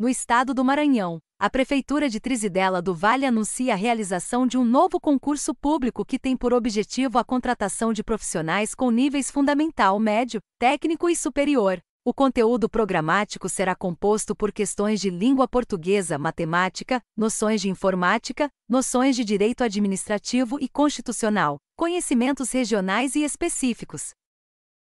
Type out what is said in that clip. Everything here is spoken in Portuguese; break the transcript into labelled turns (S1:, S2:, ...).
S1: No estado do Maranhão, a Prefeitura de Trizidela do Vale anuncia a realização de um novo concurso público que tem por objetivo a contratação de profissionais com níveis fundamental, médio, técnico e superior. O conteúdo programático será composto por questões de língua portuguesa, matemática, noções de informática, noções de direito administrativo e constitucional, conhecimentos regionais e específicos,